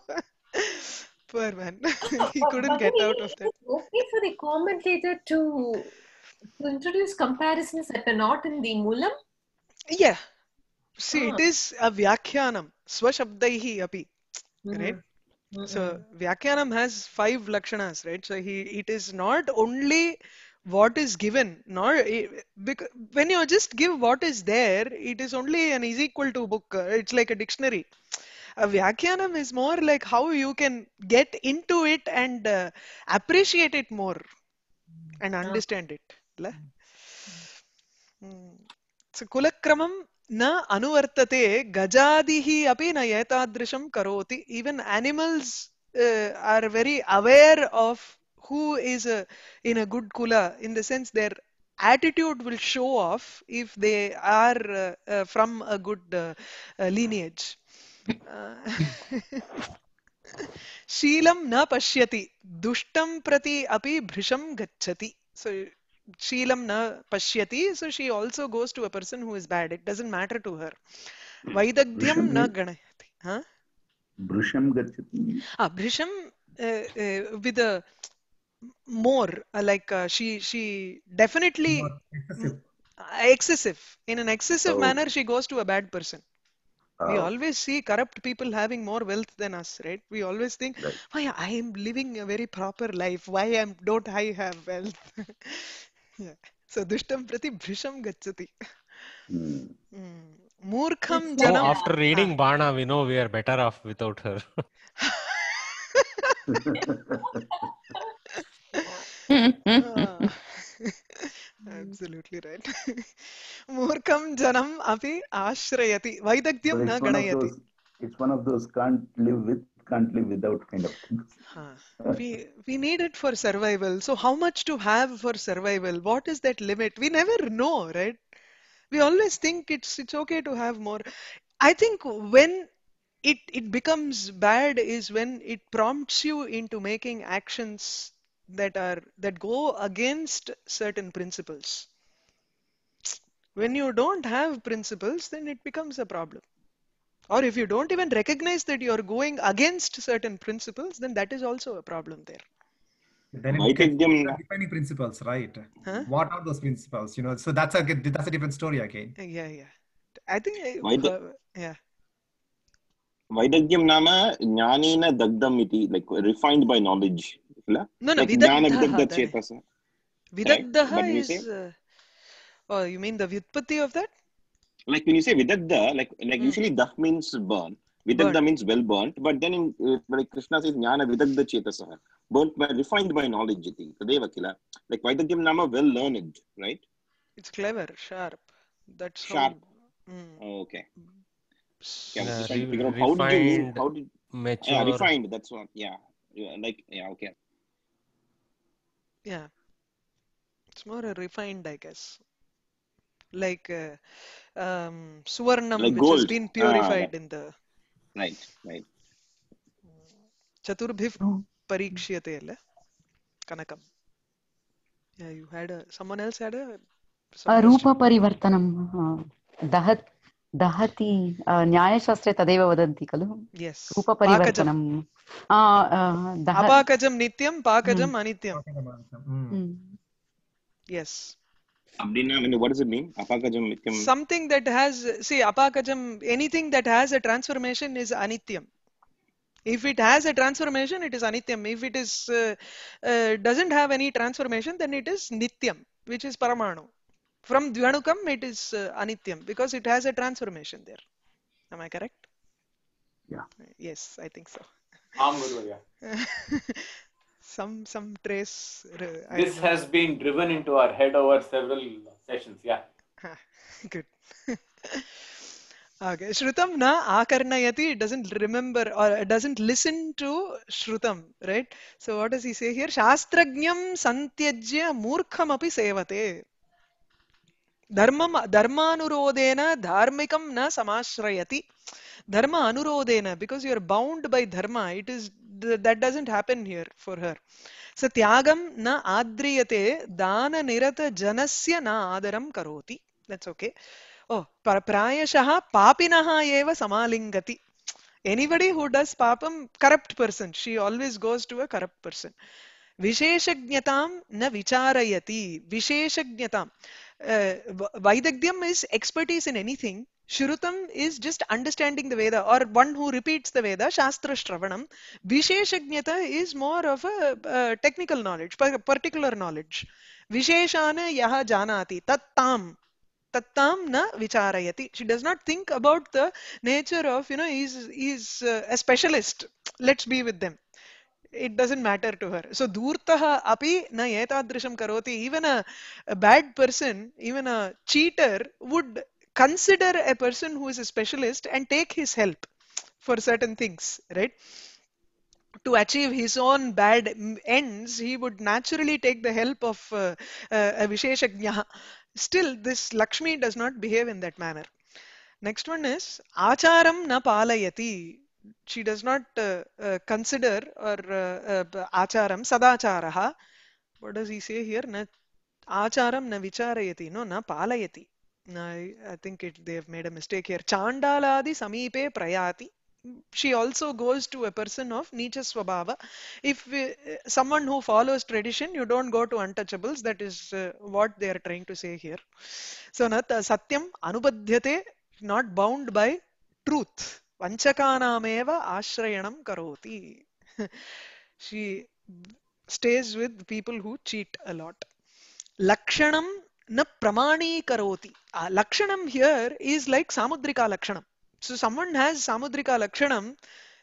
Poor man. Oh, he couldn't but get out of that. okay for the commentator to, to introduce comparisons that are not in the Mulam? Yeah. See, it is a Vyakhyanam. Swashabdaihi api. Mm-hmm. Right? Mm-hmm. So, Vyakhyanam has five lakshanas, right? So, he it is not only what is given nor because when you just give what is there it is only an is equal to book uh, it's like a dictionary Vyakyanam is more like how you can get into it and uh, appreciate it more and understand it. Hmm. Hmm. So Kulakramam न अनुवर्तते गजादिः अपि न एतादृशं करोति even animals are very aware of who in a good kula. In the sense, sense attitude will show off if they are uh, uh, from a good uh, uh lineage शीलं न पश्यति दुष्टं प्रति अपि भृशं गच्छति सो शीलं न पश्यति so she also goes to a person who is bad it doesn't matter to her वैदग्ध्यं न गणयति भृशं गच्छति भृशं वित् more like uh, she she definitely excessive. excessive in an excessive so, manner she goes to a bad person we uh, always see corrupt people having more wealth than us, right? We always think, right. why I am living a very proper life. Why am don't I have wealth? yeah. So dushtam prati brisham gachati. Hmm. Hmm. Murkham so oh, after ah. reading Bana, we know we are better off without her. uh, Mm. absolutely right मूर्खम जनम अपि आश्रयति वैदग्ध्यम न गणयति it's one of those can't live with can't live without kind of things we we need it for survival so how much to have for survival what is that limit we never know right we always think it's it's okay to have more i think when it it becomes bad is when it prompts you into making actions that are that go against certain principles when you don't have principles then it becomes a problem or if you don't even recognize that you're going against certain principles then that is also a problem there then it I think them many principles right huh? what are those principles you know so that's a that's a different story again yeah yeah i think uh, yeah वैदग्यम नाम ज्ञानेन दग्धम इति like refined by knowledge किल no no ज्ञानदग्ध चेतस विदग्धः is oh you mean the vyutpatti of that like when you say vidagda like like mm. usually daf means burn vidagda burnt. means well burnt but then in like krishna says jnana vidagda chetasa burnt by refined by knowledge iti tadeva kila like vaidagyam nama well learned right it's clever sharp that's sharp how, mm. okay Yeah, I was uh, just trying to figure out how did you mean how did mature. Yeah, refined. That's what. Yeah, yeah, like yeah, okay. Yeah, it's more refined, I guess. Like uh, um, suvarnam, like which gold. has been purified ah, in the. Right, right. ಚತುರ್ಭಿಃ ಪರೀಕ್ಷ್ಯತೆ ಅಲ್ಲ ಕನಕಂ you had someone else had ಅರೂಪ ಪರಿವರ್ತನಂ ದಹತ್ दहति न्यायशास्त्रे तदेव वदन्ति खलु रूपपरिवर्तनं अपाकजं नित्यं पाकजम् अनित्यं yes what does it mean apakajam nityam something that has see apakajam anything that has a transformation is anityam if it has a transformation it is anityam if it is uh, uh, doesn't have any transformation then it is nityam which is paramanu from Dvyanukam it is uh, Anityam because it has a transformation there. Am I correct? Yeah. Yes, I think so. am guru yeah some some trace. I this has been driven into our head over several sessions. Yeah. Good. okay. Shrutam na akarnayati doesn't remember or doesn't listen to Shrutam, right? So what does he say here? shastragnyam santyajya murkham api sevate. ಧರ್ಮಂ ಧರ್ಮಾನುರೋಧೇನ ಧಾರ್ಮಿಕಂ ನ ಸಮಾಶ್ರಯತಿ ಧರ್ಮ ಅನುರೋಧೇನ because you are bound by ಧರ್ಮ it is that doesn't happen here for her ಸ ತ್ಯಾಗಂ ನ ಆದ್ರಿಯತೆ ದಾನ ನಿರತ ಜನಸ್ಯ ನ ಆದರಂ ಕರೋತಿ ದಟ್ಸ್ ಓಕೆ ಓ ಪ್ರಾಯಶಃ ಪಾಪಿನಃ ಏವ ಸಮಾಲಿಂಗತಿ ಎನಿಬಡಿ ಹೂ ಡಸ್ ಪಾಪಂ corrupt person she always goes to a corrupt person ವಿಶೇಷಜ್ಞತಾಂ ನ ವಿಚಾರಯತಿ ವಿಶೇಷಜ್ಞತಾಂ uh, Vaidagdhyam is expertise in anything. Shrutam is just understanding the Veda or one who repeats the Veda, Shastra Shravanam. Visheshagnyata is more of a technical knowledge, particular knowledge. Visheshana yaha janati tattam. Tattam na vicharayati. She does not think about the nature of, you know, he's, he's uh, a specialist. Let's be with them it doesn't matter to her. So durtaha api na etadrisham karoti. Even a, bad person, even a cheater would consider a person who is a specialist and take his help for certain things, right? to achieve his own bad ends, he would naturally take the help of uh, uh a visheshagnya. Still, this Lakshmi does not behave in that manner. Next one is Acharam na palayati she does not uh, uh, consider or uh, acharam sadacharaha. What does he say here? Na acharam na vicharayati, no, na palayati. I, I think it, they have made a mistake here. Chandaladi samipe prayati. She also goes to a person of Nietzsche Swabhava. If we, someone who follows tradition, you don't go to untouchables. That is uh, what they are trying to say here. So, Nath, Satyam Anubadhyate, not bound by truth vanchakanameva ashrayanam karoti. she stays with people who cheat a lot. Lakshanam na pramani karoti. lakshanam here is like samudrika lakshanam. So someone has samudrika lakshanam,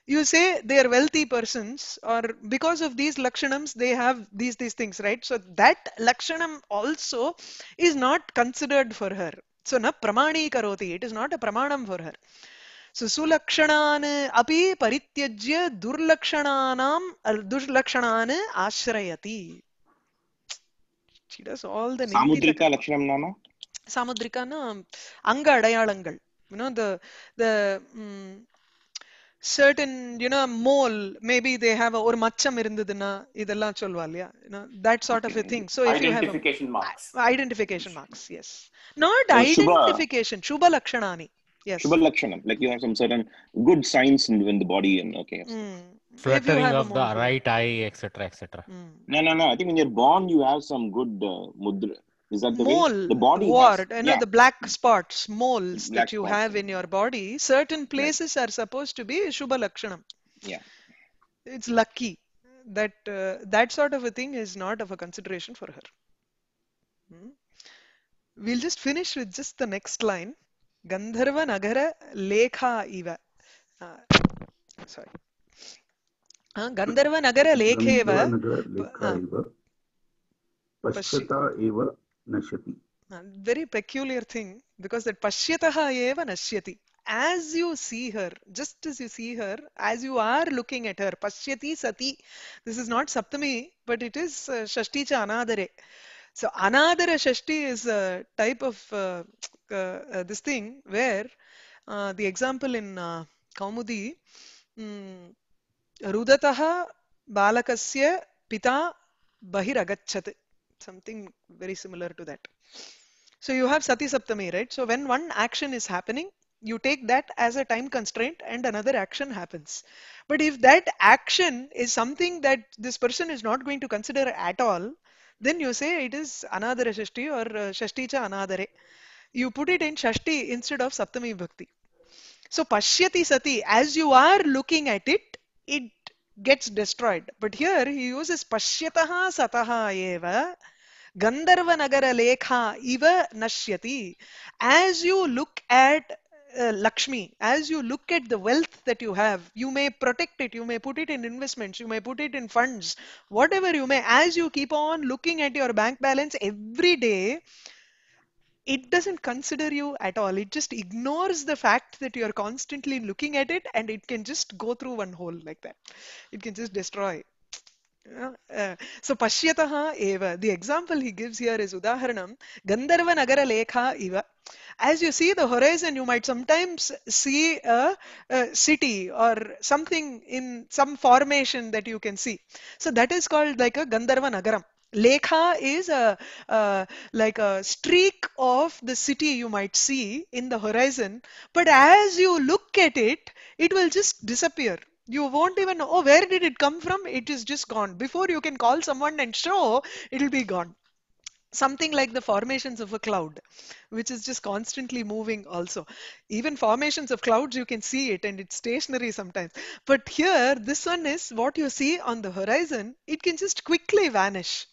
you say they are wealthy persons or because of these lakshanams they have these these things right so that lakshanam also is not considered for her so na pramani karoti it is not a pramanam for her सुसुलक्षणान् अपि परित्यज्य दुर्लक्षणानां दुर्लक्षणान् आश्रयति சாமுத்ரிகா லட்சணம்னா சாமுத்ரிகானா அங்க அடையாளங்கள் you know the the certain you know mole maybe they ஒரு மச்சம் இருந்ததுன்னா இதெல்லாம் சொல்வா இல்லையா that sort of thing so if you have identification marks identification marks yes not identification சுப லட்சணானி yes Shubha Lakshanam. like you have some certain good signs in the body and okay mm. fluttering of the right eye etc etc mm. no no no i think when you're born you have some good uh, mudra is that the mole, way the body ward, has, you know, yeah. the black spots, moles black that you spots. have in your body. Certain places right. are supposed to be Shubha Lakshanam. Yeah. It's lucky that uh, that sort of a thing is not of a consideration for her. Hmm? We'll just finish with just the next line. गन्धर्वनगरलेखा इव सारि गन्धर्वनगरलेखे एव very peculiar thing because that pashyataha eva nashyati as you see her just as you see her as you are looking at her pashyati sati this is not saptami but it is uh, shashti cha anadare so anadara shashti is a type of uh, Uh, uh, this thing where uh, the example in uh, Kaumudi, um, mm, Rudataha Balakasya Pita Bahiragachat. Something very similar to that. So you have Sati Saptami, right? So when one action is happening, you take that as a time constraint and another action happens. But if that action is something that this person is not going to consider at all, then you say it is anadara shashti or uh, shashti cha anadare you put it in Shashti instead of Saptami Bhakti. So Pashyati Sati, as you are looking at it, it gets destroyed. But here he uses Pashyataha Sataha Eva Gandharvanagara Lekha Eva Nashyati. As you look at uh, Lakshmi, as you look at the wealth that you have, you may protect it, you may put it in investments, you may put it in funds, whatever you may, as you keep on looking at your bank balance every day, it doesn't consider you at all. It just ignores the fact that you're constantly looking at it and it can just go through one hole like that. It can just destroy. Uh, so Pashyataha Eva. The example he gives here is Udaharanam Gandharva Nagara Lekha Eva. As you see the horizon, you might sometimes see a, a, city or something in some formation that you can see. So that is called like a Gandharva Nagaram. Lekha is a uh, like a streak of the city you might see in the horizon, but as you look at it, it will just disappear. You won't even know oh, where did it come from. It is just gone. Before you can call someone and show, it'll be gone. Something like the formations of a cloud, which is just constantly moving, also. Even formations of clouds, you can see it and it's stationary sometimes. But here, this one is what you see on the horizon, it can just quickly vanish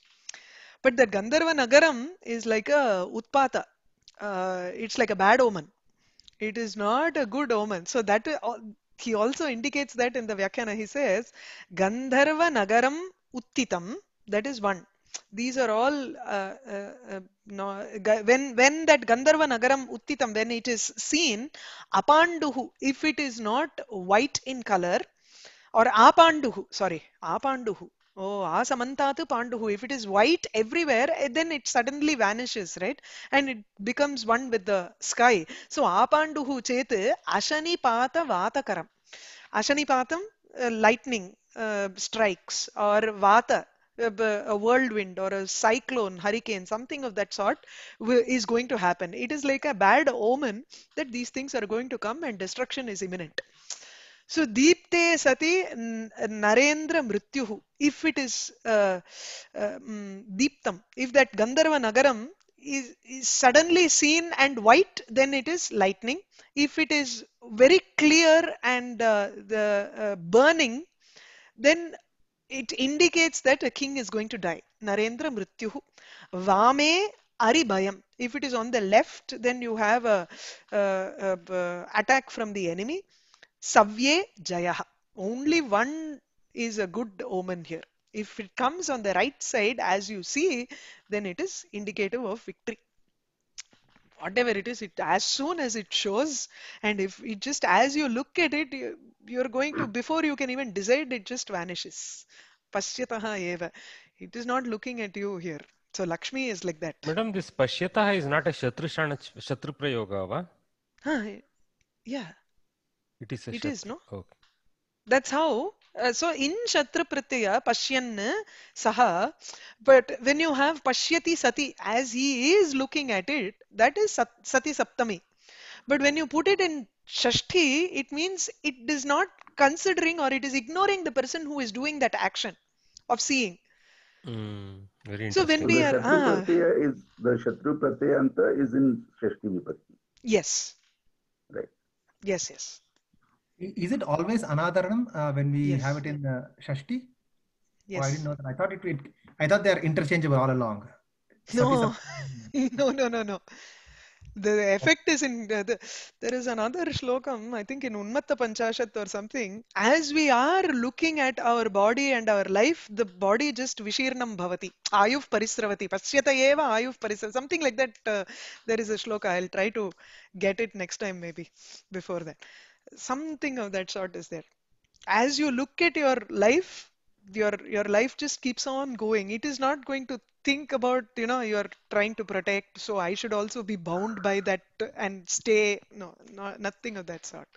but that Gandharva Nagaram is like a Utpata. Uh, it's like a bad omen. It is not a good omen. So that uh, he also indicates that in the vyakana, He says Gandharva Nagaram Uttitam. That is one. These are all uh, uh, uh no, when when that Gandharva Nagaram Uttitam when it is seen Apanduhu if it is not white in color or Apanduhu sorry Apanduhu Oh, asamantatu panduhu. If it is white everywhere, eh, then it suddenly vanishes, right? And it becomes one with the sky. So, apanduhu chetu ashani pata vatakaram. Ashani patam, uh, lightning uh, strikes or vata, a whirlwind or a cyclone, hurricane, something of that sort is going to happen. It is like a bad omen that these things are going to come and destruction is imminent. So Deepte Sati Narendra Mrityuhu. If it is uh, uh mm, Deeptam, if that Gandharva Nagaram is, is, suddenly seen and white, then it is lightning. If it is very clear and uh, the uh, burning, then it indicates that a king is going to die. Narendra Mrityuhu. Vame Aribayam. If it is on the left, then you have a, a, a, a attack from the enemy. Savye Jayaha. Only one is a good omen here. If it comes on the right side as you see, then it is indicative of victory. Whatever it is, it as soon as it shows, and if it just as you look at it, you, you're going to before you can even decide, it just vanishes. Pashyataha eva. It is not looking at you here. So Lakshmi is like that. Madam, this Pashyataha is not a Shatru Shatru Prayoga, va? Huh, yeah. It is. it no. Okay. That's how. Uh, so in Shatra Pratyaya, Pashyan Saha, but when you have Pashyati Sati, as he is looking at it, that is sat, Sati Saptami. But when you put it in Shashti, it means it is not considering or it is ignoring the person who is doing that action of seeing. Mm, very so when we are ah, is the Shatru pratyanta is in Shashti Vipatti. Yes. Right. Yes, yes. Is it always Anadharanam uh, when we yes. have it in uh, Shashti? Yes. Oh, I didn't know that. I thought it, it I thought they're interchangeable all along. No, no, no, no, no. The effect is in uh, the, there is another shlokam, I think in Unmatta Panchashat or something. As we are looking at our body and our life, the body just Vishirnam Bhavati, Ayuv Parisravati, Pasyata Eva Ayuv Parisravati, something like that. Uh, there is a shloka. I'll try to get it next time, maybe before that something of that sort is there as you look at your life your your life just keeps on going it is not going to think about you know you're trying to protect so i should also be bound by that and stay no, no nothing of that sort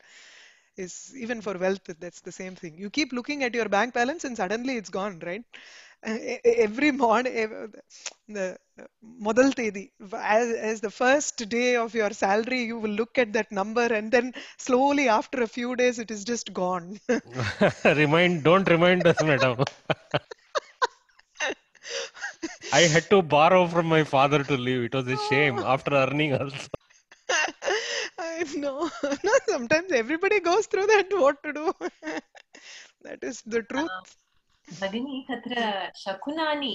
is even for wealth that's the same thing you keep looking at your bank balance and suddenly it's gone right every morning, the modal tedi, as, as the first day of your salary, you will look at that number and then slowly after a few days, it is just gone. remind, don't remind us, madam. I had to borrow from my father to live. It was a shame after earning also. I know. No, sometimes everybody goes through that. What to do? that is the truth. Um, भगिनी तत्र शकुनानि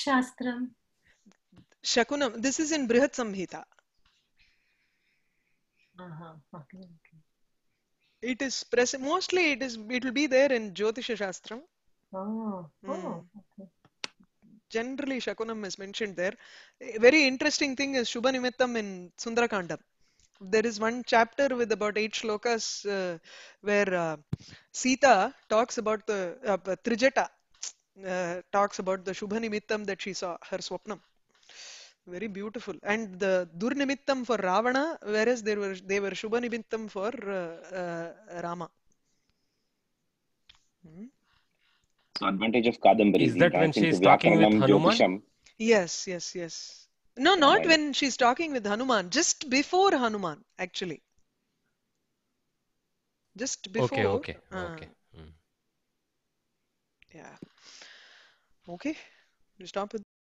शास्त्रं शकुनं this is in बृहत् संहिता it is present mostly it is it will be there in jyotisha shastram oh, mm. oh okay. generally shakunam is mentioned there A very interesting thing is shubha nimittam in sundarakandam there is one chapter with about eight shlokas uh, where uh, Sita talks about the uh, uh, uh talks about the Shubhanimittam that she saw her swapnam. Very beautiful, and the Durnimittam for Ravana, whereas they were they were Shubhanimittam for uh, Rama. Hmm? Advantage of Kadambari. Is that when she is talking with Hanuman? Yes, yes, yes. No, not when she's talking with Hanuman, just before Hanuman, actually. Just before. Okay, ah. okay, uh, okay. Mm. Yeah. Okay, we stop with